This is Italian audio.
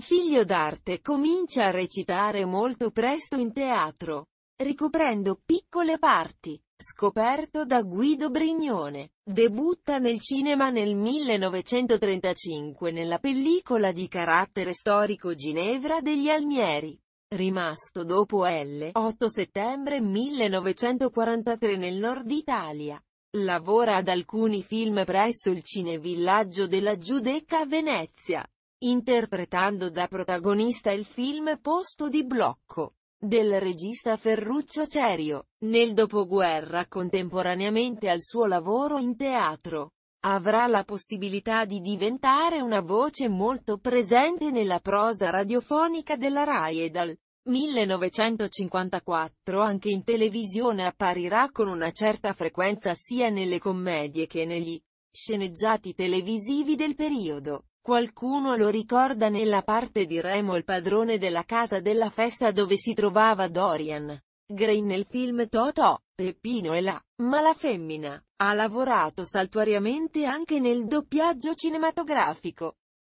Figlio d'arte comincia a recitare molto presto in teatro, ricoprendo piccole parti. Scoperto da Guido Brignone, debutta nel cinema nel 1935 nella pellicola di carattere storico Ginevra degli Almieri. Rimasto dopo L. 8 settembre 1943 nel nord Italia. Lavora ad alcuni film presso il cinevillaggio della Giudecca a Venezia interpretando da protagonista il film Posto di blocco del regista Ferruccio Cerio, nel dopoguerra contemporaneamente al suo lavoro in teatro. Avrà la possibilità di diventare una voce molto presente nella prosa radiofonica della RAI e dal 1954 anche in televisione apparirà con una certa frequenza sia nelle commedie che negli Sceneggiati televisivi del periodo. Qualcuno lo ricorda nella parte di Remo il padrone della casa della festa dove si trovava Dorian. Gray nel film Totò, Peppino e la, ma la femmina, ha lavorato saltuariamente anche nel doppiaggio cinematografico.